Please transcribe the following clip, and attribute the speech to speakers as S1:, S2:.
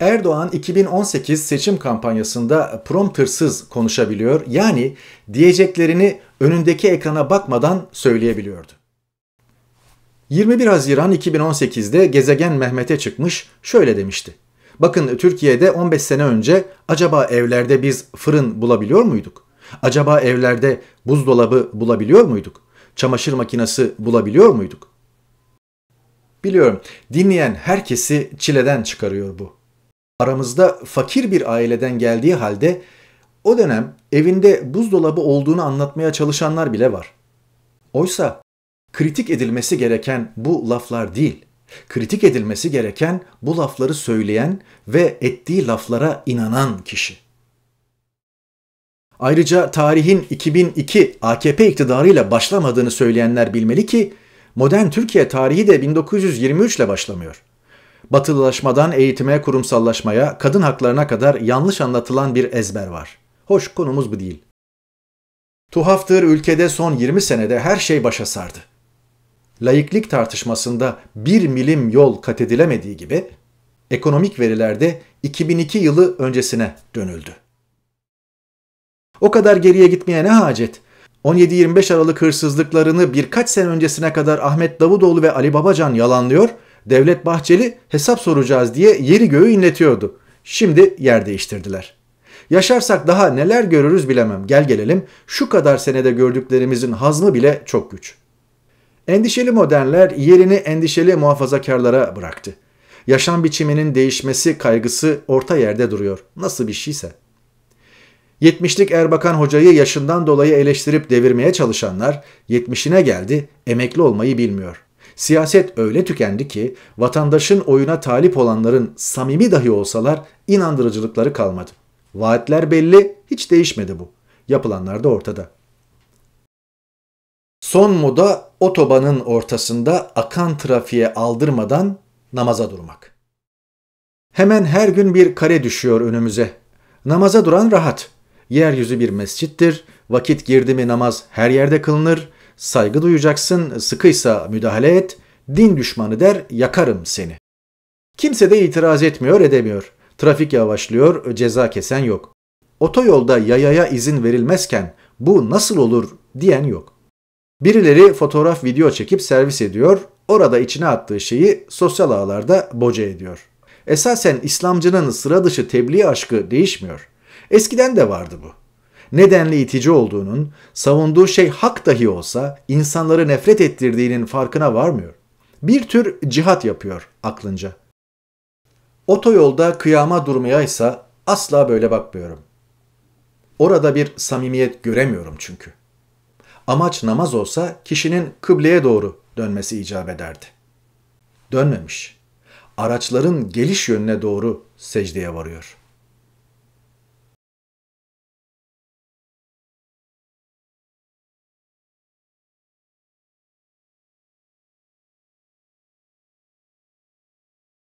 S1: Erdoğan 2018 seçim kampanyasında promptersız konuşabiliyor. Yani diyeceklerini önündeki ekrana bakmadan söyleyebiliyordu. 21 Haziran 2018'de gezegen Mehmet'e çıkmış şöyle demişti. Bakın Türkiye'de 15 sene önce acaba evlerde biz fırın bulabiliyor muyduk? Acaba evlerde buzdolabı bulabiliyor muyduk? Çamaşır makinesi bulabiliyor muyduk? Biliyorum dinleyen herkesi çileden çıkarıyor bu aramızda fakir bir aileden geldiği halde o dönem evinde buzdolabı olduğunu anlatmaya çalışanlar bile var. Oysa kritik edilmesi gereken bu laflar değil, kritik edilmesi gereken bu lafları söyleyen ve ettiği laflara inanan kişi. Ayrıca tarihin 2002 AKP iktidarıyla başlamadığını söyleyenler bilmeli ki modern Türkiye tarihi de 1923 ile başlamıyor. Batılılaşmadan eğitime, kurumsallaşmaya, kadın haklarına kadar yanlış anlatılan bir ezber var. Hoş konumuz bu değil. Tuhaftır ülkede son 20 senede her şey başa sardı. Laiklik tartışmasında bir milim yol kat edilemediği gibi ekonomik verilerde 2002 yılı öncesine dönüldü. O kadar geriye gitmeye ne hacet? 17-25 Aralık hırsızlıklarını birkaç sene öncesine kadar Ahmet Davutoğlu ve Ali Babacan yalanlıyor, Devlet Bahçeli hesap soracağız diye yeri göğü inletiyordu. Şimdi yer değiştirdiler. Yaşarsak daha neler görürüz bilemem. Gel gelelim şu kadar senede gördüklerimizin hazmı bile çok güç. Endişeli modernler yerini endişeli muhafazakarlara bıraktı. Yaşam biçiminin değişmesi kaygısı orta yerde duruyor. Nasıl bir şeyse. 70'lik Erbakan hocayı yaşından dolayı eleştirip devirmeye çalışanlar 70'ine geldi, emekli olmayı bilmiyor. Siyaset öyle tükendi ki vatandaşın oyuna talip olanların samimi dahi olsalar inandırıcılıkları kalmadı. Vaatler belli, hiç değişmedi bu. Yapılanlar da ortada. Son moda otobanın ortasında akan trafiğe aldırmadan namaza durmak. Hemen her gün bir kare düşüyor önümüze. Namaza duran rahat. Yeryüzü bir mescittir. Vakit girdi mi namaz her yerde kılınır saygı duyacaksın, sıkıysa müdahale et, din düşmanı der, yakarım seni. Kimse de itiraz etmiyor, edemiyor. Trafik yavaşlıyor, ceza kesen yok. Otoyolda yayaya izin verilmezken bu nasıl olur diyen yok. Birileri fotoğraf video çekip servis ediyor, orada içine attığı şeyi sosyal ağlarda boca ediyor. Esasen İslamcının sıra dışı tebliğ aşkı değişmiyor. Eskiden de vardı bu nedenli itici olduğunun, savunduğu şey hak dahi olsa insanları nefret ettirdiğinin farkına varmıyor. Bir tür cihat yapıyor aklınca. Otoyolda kıyama durmayaysa asla böyle bakmıyorum. Orada bir samimiyet göremiyorum çünkü. Amaç namaz olsa kişinin kıbleye doğru dönmesi icap ederdi. Dönmemiş. Araçların geliş yönüne doğru secdeye varıyor.''